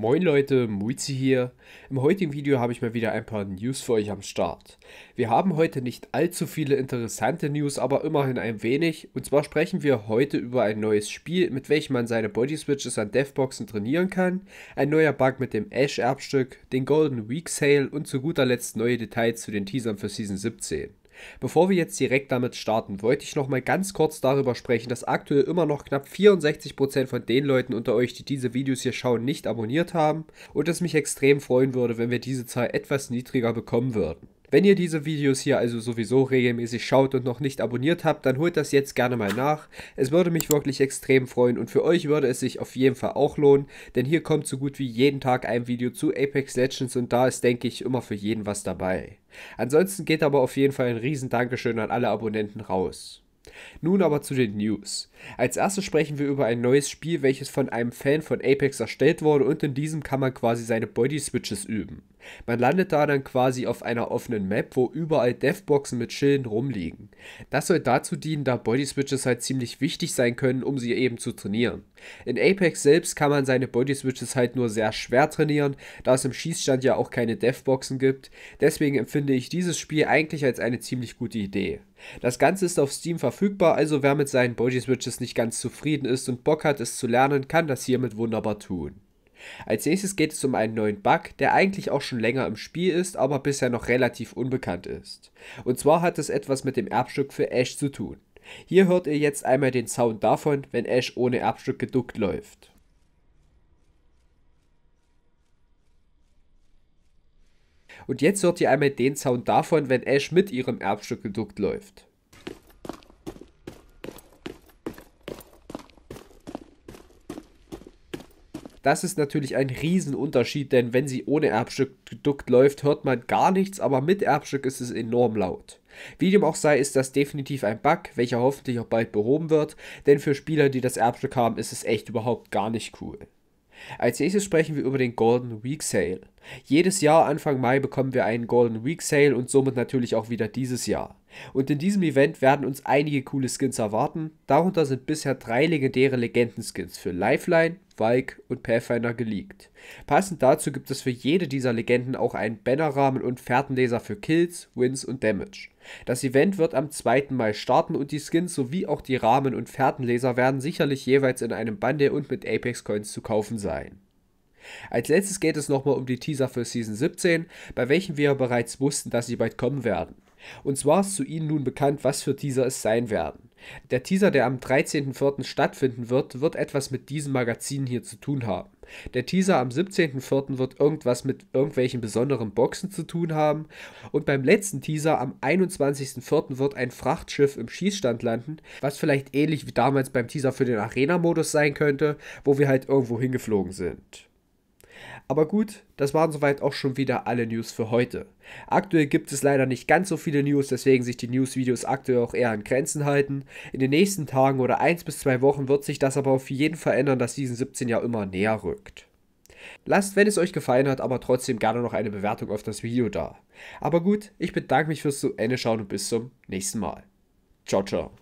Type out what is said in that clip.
Moin Leute, Muizi hier. Im heutigen Video habe ich mal wieder ein paar News für euch am Start. Wir haben heute nicht allzu viele interessante News, aber immerhin ein wenig. Und zwar sprechen wir heute über ein neues Spiel, mit welchem man seine Body Switches an Deathboxen trainieren kann, ein neuer Bug mit dem Ash-Erbstück, den Golden Week Sale und zu guter Letzt neue Details zu den Teasern für Season 17. Bevor wir jetzt direkt damit starten, wollte ich nochmal ganz kurz darüber sprechen, dass aktuell immer noch knapp 64% von den Leuten unter euch, die diese Videos hier schauen, nicht abonniert haben und es mich extrem freuen würde, wenn wir diese Zahl etwas niedriger bekommen würden. Wenn ihr diese Videos hier also sowieso regelmäßig schaut und noch nicht abonniert habt, dann holt das jetzt gerne mal nach. Es würde mich wirklich extrem freuen und für euch würde es sich auf jeden Fall auch lohnen, denn hier kommt so gut wie jeden Tag ein Video zu Apex Legends und da ist, denke ich, immer für jeden was dabei. Ansonsten geht aber auf jeden Fall ein riesen Dankeschön an alle Abonnenten raus. Nun aber zu den News. Als erstes sprechen wir über ein neues Spiel, welches von einem Fan von Apex erstellt wurde und in diesem kann man quasi seine Body Switches üben. Man landet da dann quasi auf einer offenen Map, wo überall Deathboxen mit Schilden rumliegen. Das soll dazu dienen, da Body Switches halt ziemlich wichtig sein können, um sie eben zu trainieren. In Apex selbst kann man seine Body Switches halt nur sehr schwer trainieren, da es im Schießstand ja auch keine Deathboxen gibt. Deswegen empfinde ich dieses Spiel eigentlich als eine ziemlich gute Idee. Das Ganze ist auf Steam verfügbar, also wer mit seinen Body Switches nicht ganz zufrieden ist und Bock hat, es zu lernen, kann das hiermit wunderbar tun. Als nächstes geht es um einen neuen Bug, der eigentlich auch schon länger im Spiel ist, aber bisher noch relativ unbekannt ist. Und zwar hat es etwas mit dem Erbstück für Ash zu tun. Hier hört ihr jetzt einmal den Sound davon, wenn Ash ohne Erbstück geduckt läuft. Und jetzt hört ihr einmal den Sound davon, wenn Ash mit ihrem Erbstück geduckt läuft. Das ist natürlich ein Riesenunterschied, denn wenn sie ohne Erbstückdukt läuft, hört man gar nichts, aber mit Erbstück ist es enorm laut. Wie dem auch sei, ist das definitiv ein Bug, welcher hoffentlich auch bald behoben wird, denn für Spieler, die das Erbstück haben, ist es echt überhaupt gar nicht cool. Als nächstes sprechen wir über den Golden Week Sale. Jedes Jahr Anfang Mai bekommen wir einen Golden Week Sale und somit natürlich auch wieder dieses Jahr. Und in diesem Event werden uns einige coole Skins erwarten. Darunter sind bisher drei legendäre Legenden-Skins für Lifeline, Vike und Pathfinder geleakt. Passend dazu gibt es für jede dieser Legenden auch einen Bannerrahmen und Fährtenleser für Kills, Wins und Damage. Das Event wird am 2. Mai starten und die Skins sowie auch die Rahmen und Fährtenleser werden sicherlich jeweils in einem Bundle und mit Apex Coins zu kaufen sein. Als letztes geht es nochmal um die Teaser für Season 17, bei welchen wir bereits wussten, dass sie bald kommen werden. Und zwar ist zu ihnen nun bekannt, was für Teaser es sein werden. Der Teaser, der am 13.04. stattfinden wird, wird etwas mit diesem Magazin hier zu tun haben. Der Teaser am 17.04. wird irgendwas mit irgendwelchen besonderen Boxen zu tun haben. Und beim letzten Teaser am 21.04. wird ein Frachtschiff im Schießstand landen, was vielleicht ähnlich wie damals beim Teaser für den Arena-Modus sein könnte, wo wir halt irgendwo hingeflogen sind. Aber gut, das waren soweit auch schon wieder alle News für heute. Aktuell gibt es leider nicht ganz so viele News, deswegen sich die News-Videos aktuell auch eher an Grenzen halten. In den nächsten Tagen oder 1 bis 2 Wochen wird sich das aber auf jeden Fall ändern, dass Season 17 ja immer näher rückt. Lasst, wenn es euch gefallen hat, aber trotzdem gerne noch eine Bewertung auf das Video da. Aber gut, ich bedanke mich fürs zu Ende schauen und bis zum nächsten Mal. Ciao, ciao.